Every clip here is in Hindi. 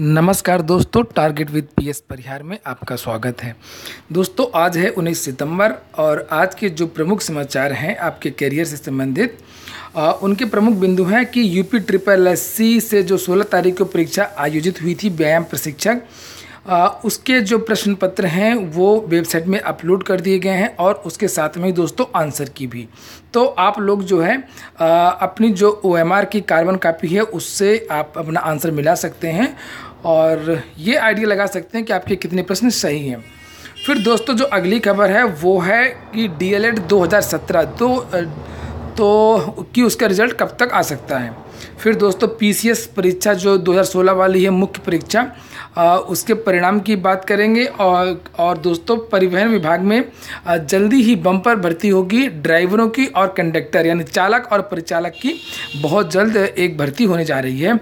नमस्कार दोस्तों टारगेट विद पीएस परिहार में आपका स्वागत है दोस्तों आज है 19 सितंबर और आज के जो प्रमुख समाचार हैं आपके करियर से संबंधित उनके प्रमुख बिंदु हैं कि यूपी ट्रिपल एस सी से जो 16 तारीख को परीक्षा आयोजित हुई थी व्यायाम प्रशिक्षक उसके जो प्रश्न पत्र हैं वो वेबसाइट में अपलोड कर दिए गए हैं और उसके साथ में दोस्तों आंसर की भी तो आप लोग जो है आ, अपनी जो ओ की कार्बन कापी है उससे आप अपना आंसर मिला सकते हैं और ये आइडिया लगा सकते हैं कि आपके कितने प्रश्न सही हैं फिर दोस्तों जो अगली खबर है वो है कि डी एल एड दो हज़ार सत्रह दो तो, तो कि उसका रिज़ल्ट कब तक आ सकता है फिर दोस्तों पीसीएस परीक्षा जो 2016 वाली है मुख्य परीक्षा उसके परिणाम की बात करेंगे और और दोस्तों परिवहन विभाग में आ, जल्दी ही बम्पर भर्ती होगी ड्राइवरों की और कंडक्टर यानी चालक और परिचालक की बहुत जल्द एक भर्ती होने जा रही है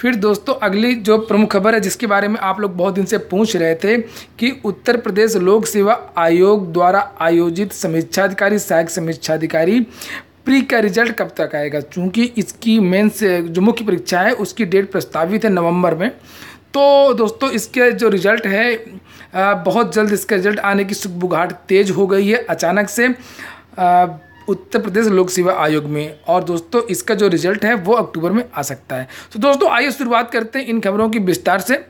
फिर दोस्तों अगली जो प्रमुख खबर है जिसके बारे में आप लोग बहुत दिन से पूछ रहे थे कि उत्तर प्रदेश लोक सेवा आयोग द्वारा आयोजित समीक्षाधिकारी सहायक समीक्षाधिकारी प्री का रिजल्ट कब तक आएगा चूंकि इसकी से जो मुख्य परीक्षा है उसकी डेट प्रस्तावित है नवंबर में तो दोस्तों इसके जो रिज़ल्ट है बहुत जल्द इसका रिज़ल्ट आने की सुखबुघाट तेज़ हो गई है अचानक से उत्तर प्रदेश लोक सेवा आयोग में और दोस्तों इसका जो रिजल्ट है वो अक्टूबर में आ सकता है तो दोस्तों आइए शुरुआत करते हैं इन खबरों की विस्तार से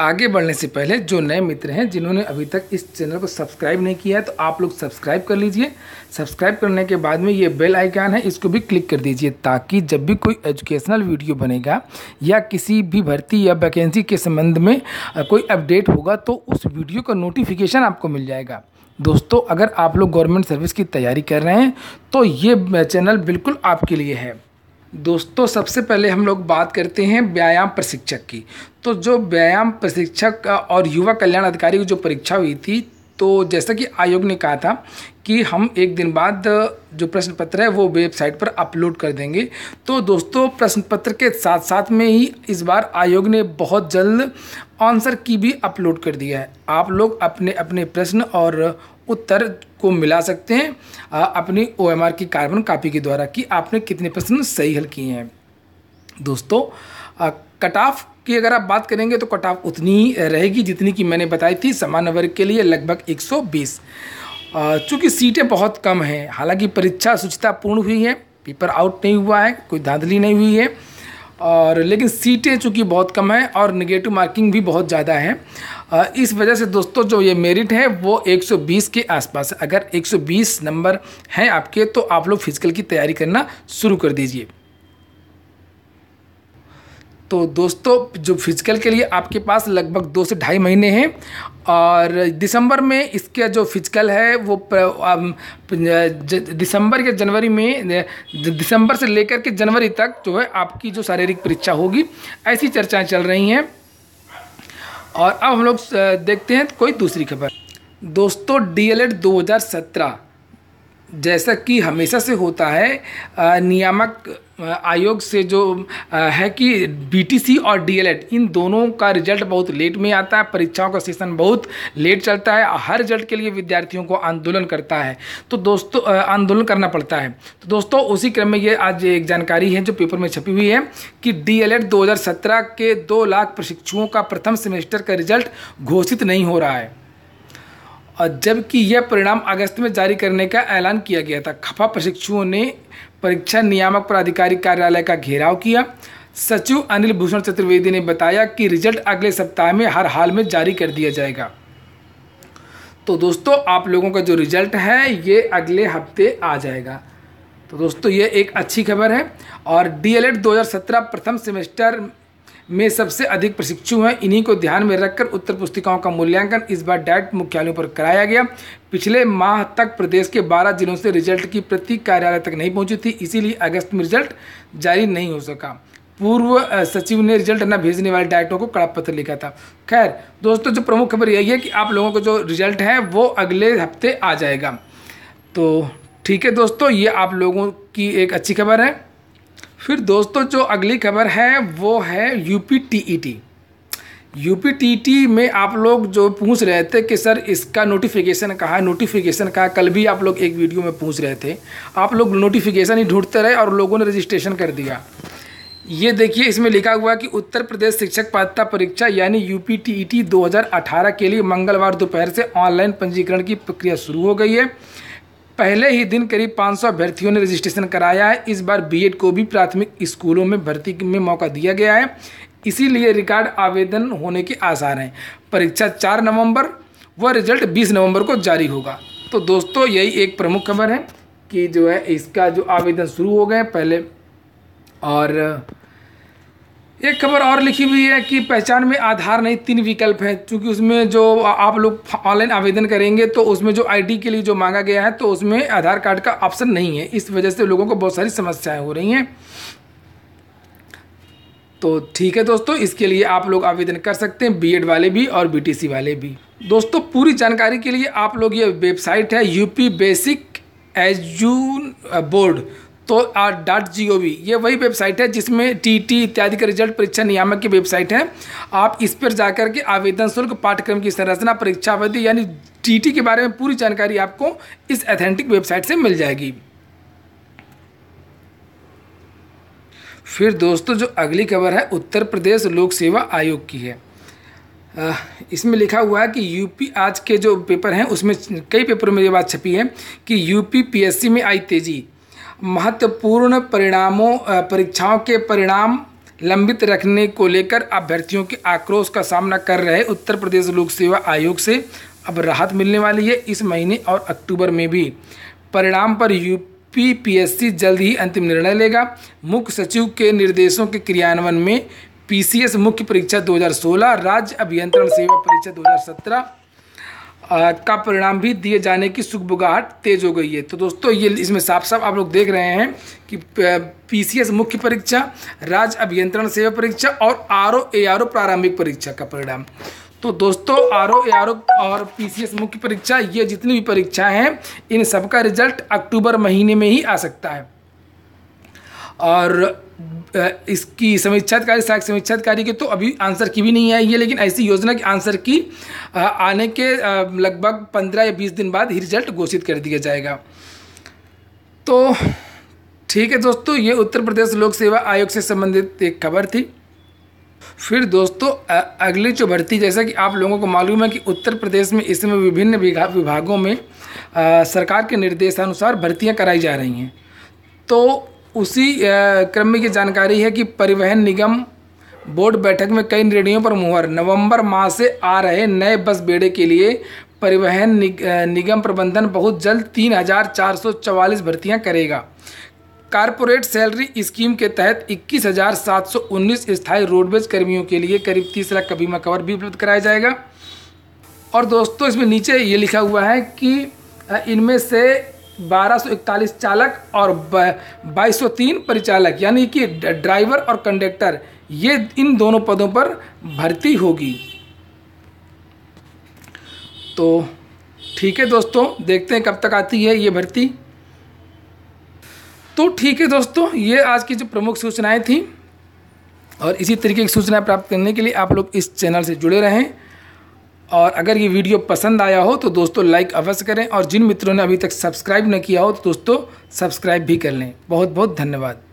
आगे बढ़ने से पहले जो नए मित्र हैं जिन्होंने अभी तक इस चैनल को सब्सक्राइब नहीं किया है तो आप लोग सब्सक्राइब कर लीजिए सब्सक्राइब करने के बाद में ये बेल आइकन है इसको भी क्लिक कर दीजिए ताकि जब भी कोई एजुकेशनल वीडियो बनेगा या किसी भी भर्ती या वैकेंसी के संबंध में कोई अपडेट होगा तो उस वीडियो का नोटिफिकेशन आपको मिल जाएगा दोस्तों अगर आप लोग गवर्नमेंट सर्विस की तैयारी कर रहे हैं तो ये चैनल बिल्कुल आपके लिए है दोस्तों सबसे पहले हम लोग बात करते हैं व्यायाम प्रशिक्षक की तो जो व्यायाम प्रशिक्षक और युवा कल्याण अधिकारी की जो परीक्षा हुई थी तो जैसा कि आयोग ने कहा था कि हम एक दिन बाद जो प्रश्न पत्र है वो वेबसाइट पर अपलोड कर देंगे तो दोस्तों प्रश्न पत्र के साथ साथ में ही इस बार आयोग ने बहुत जल्द आंसर की भी अपलोड कर दिया है आप लोग अपने अपने प्रश्न और उत्तर को मिला सकते हैं अपनी ओ की कार्बन कापी के द्वारा कि आपने कितने प्रश्न सही हल किए हैं दोस्तों कट ऑफ की अगर आप बात करेंगे तो कट ऑफ उतनी ही रहेगी जितनी कि मैंने बताई थी सामान्य वर्ग के लिए लगभग 120 चूँकि सीटें बहुत कम हैं हालांकि परीक्षा पूर्ण हुई है पेपर आउट नहीं हुआ है कोई धांधली नहीं हुई है और लेकिन सीटें चूँकि बहुत कम हैं और निगेटिव मार्किंग भी बहुत ज़्यादा है इस वजह से दोस्तों जो ये मेरिट है वो 120 के आसपास अगर 120 नंबर हैं आपके तो आप लोग फिजिकल की तैयारी करना शुरू कर दीजिए तो दोस्तों जो फिजिकल के लिए आपके पास लगभग दो से ढाई महीने हैं और दिसंबर में इसके जो फिजिकल है वो दिसंबर या जनवरी में दिसंबर से लेकर के जनवरी तक जो है आपकी जो शारीरिक परीक्षा होगी ऐसी चर्चाएं चल रही हैं और अब हम लोग देखते हैं कोई दूसरी खबर दोस्तों डीएलएड 2017 जैसा कि हमेशा से होता है नियामक आयोग से जो है कि बीटीसी और डीएलएड इन दोनों का रिजल्ट बहुत लेट में आता है परीक्षाओं का सेशन बहुत लेट चलता है हर रिजल्ट के लिए विद्यार्थियों को आंदोलन करता है तो दोस्तों आंदोलन करना पड़ता है तो दोस्तों उसी क्रम में ये आज एक जानकारी है जो पेपर में छपी हुई है कि डीएलएड 2017 के दो लाख प्रशिक्षुओं का प्रथम सेमेस्टर का रिजल्ट घोषित नहीं हो रहा है जबकि यह परिणाम अगस्त में जारी करने का ऐलान किया गया था खफा प्रशिक्षुओं ने परीक्षा नियामक प्राधिकारी कार्यालय का घेराव किया सचिव अनिल भूषण चतुर्वेदी ने बताया कि रिजल्ट अगले सप्ताह में हर हाल में जारी कर दिया जाएगा तो दोस्तों आप लोगों का जो रिजल्ट है ये अगले हफ्ते आ जाएगा तो दोस्तों ये एक अच्छी खबर है और डी 2017 प्रथम सेमेस्टर में सबसे अधिक प्रशिक्षु हैं इन्हीं को ध्यान में रखकर उत्तर पुस्तिकाओं का मूल्यांकन इस बार डायरेक्ट मुख्यालयों पर कराया गया पिछले माह तक प्रदेश के 12 जिलों से रिजल्ट की प्रति कार्यालय तक नहीं पहुंची थी इसीलिए अगस्त में रिजल्ट जारी नहीं हो सका पूर्व सचिव ने रिजल्ट न भेजने वाले डायरेक्टरों को कड़ा पत्र लिखा था खैर दोस्तों जो प्रमुख खबर यही है कि आप लोगों का जो रिजल्ट है वो अगले हफ्ते आ जाएगा तो ठीक है दोस्तों ये आप लोगों की एक अच्छी खबर है फिर दोस्तों जो अगली खबर है वो है यूपी टीईटी यूपी टी में आप लोग जो पूछ रहे थे कि सर इसका नोटिफिकेशन कहाँ नोटिफिकेशन कहा कल भी आप लोग एक वीडियो में पूछ रहे थे आप लोग नोटिफिकेशन ही ढूंढते रहे और लोगों ने रजिस्ट्रेशन कर दिया ये देखिए इसमें लिखा हुआ कि उत्तर प्रदेश शिक्षक पात्रता परीक्षा यानी U P T E T दो हज़ार अठारह के लिए मंगलवार दोपहर से ऑनलाइन पंजीकरण की प्रक्रिया शुरू हो गई है पहले ही दिन करीब 500 अभ्यर्थियों ने रजिस्ट्रेशन कराया है इस बार बीएड को भी प्राथमिक स्कूलों में भर्ती में मौका दिया गया है इसीलिए रिकॉर्ड आवेदन होने के आसार हैं परीक्षा 4 नवंबर व रिजल्ट 20 नवंबर को जारी होगा तो दोस्तों यही एक प्रमुख खबर है कि जो है इसका जो आवेदन शुरू हो गए पहले और एक खबर और लिखी हुई है कि पहचान में आधार नहीं तीन विकल्प हैं क्योंकि उसमें जो आप लोग ऑनलाइन आवेदन करेंगे तो उसमें जो आईडी के लिए जो मांगा गया है तो उसमें आधार कार्ड का ऑप्शन नहीं है इस वजह से लोगों को बहुत सारी समस्याएं हो रही हैं तो ठीक है दोस्तों इसके लिए आप लोग आवेदन कर सकते हैं बीएड वाले भी और बीटीसी वाले भी दोस्तों पूरी जानकारी के लिए आप लोग ये वेबसाइट है यूपी बेसिक एजू बोर्ड तो डॉट जी ओ वी ये वही वेबसाइट है जिसमें टी टी इत्यादि का रिजल्ट परीक्षा नियामक की वेबसाइट है आप इस पर जाकर के आवेदन शुल्क पाठ्यक्रम की संरचना परीक्षा अवधि यानी टी टी के बारे में पूरी जानकारी आपको इस एथेंटिक वेबसाइट से मिल जाएगी फिर दोस्तों जो अगली खबर है उत्तर प्रदेश लोक सेवा आयोग की है इसमें लिखा हुआ है कि यूपी आज के जो पेपर हैं उसमें कई पेपरों में ये बात छपी है कि यूपी पीएससी में आई तेज़ी महत्वपूर्ण परिणामों परीक्षाओं के परिणाम लंबित रखने को लेकर अभ्यर्थियों के आक्रोश का सामना कर रहे उत्तर प्रदेश लोक सेवा आयोग से अब राहत मिलने वाली है इस महीने और अक्टूबर में भी परिणाम पर यूपी पीएससी जल्द ही अंतिम निर्णय लेगा मुख्य सचिव के निर्देशों के क्रियान्वयन में पीसीएस मुख्य परीक्षा 2016 राज्य अभियंत्रण सेवा परीक्षा 2017 का परिणाम भी दिए जाने की सुखबुगाहट तेज हो गई है तो दोस्तों ये इसमें साफ साफ आप लोग देख रहे हैं कि पीसीएस मुख्य परीक्षा राज्य अभियंत्रण सेवा परीक्षा और R O A R O प्रारंभिक परीक्षा का परिणाम तो दोस्तों R O A R O और पीसीएस मुख्य परीक्षा ये जितनी भी परीक्षाएं हैं इन सबका रिजल्ट अक्टूबर महीने में ही आ सकता है और इसकी समीक्षाधिकारी सहायक समीक्षाधिकारी के तो अभी आंसर की भी नहीं आई है लेकिन ऐसी योजना के आंसर की आने के लगभग पंद्रह या बीस दिन बाद ही रिजल्ट घोषित कर दिया जाएगा तो ठीक है दोस्तों ये उत्तर प्रदेश लोक सेवा आयोग से संबंधित एक खबर थी फिर दोस्तों अगली जो भर्ती जैसा कि आप लोगों को मालूम है कि उत्तर प्रदेश में इसमें विभिन्न विभागों में सरकार के निर्देशानुसार भर्तियां कराई जा रही हैं तो उसी क्रम में ये जानकारी है कि परिवहन निगम बोर्ड बैठक में कई निर्णयों पर मुहर नवंबर माह से आ रहे नए बस बेड़े के लिए परिवहन निग, निगम प्रबंधन बहुत जल्द तीन हजार चार सौ चवालीस भर्तियाँ करेगा कारपोरेट सैलरी स्कीम के तहत इक्कीस हजार सात सौ उन्नीस स्थायी रोडवेज कर्मियों के लिए करीब तीस लाख का बीमा कवर भी उपलब्ध कराया जाएगा और दोस्तों इसमें नीचे ये लिखा हुआ है कि इनमें से 1241 चालक और 2203 परिचालक यानी कि ड्राइवर और कंडक्टर ये इन दोनों पदों पर भर्ती होगी तो ठीक है दोस्तों देखते हैं कब तक आती है ये भर्ती तो ठीक है दोस्तों ये आज की जो प्रमुख सूचनाएं थी और इसी तरीके की सूचनाएं प्राप्त करने के लिए आप लोग इस चैनल से जुड़े रहें और अगर ये वीडियो पसंद आया हो तो दोस्तों लाइक अवश्य करें और जिन मित्रों ने अभी तक सब्सक्राइब न किया हो तो दोस्तों सब्सक्राइब भी कर लें बहुत बहुत धन्यवाद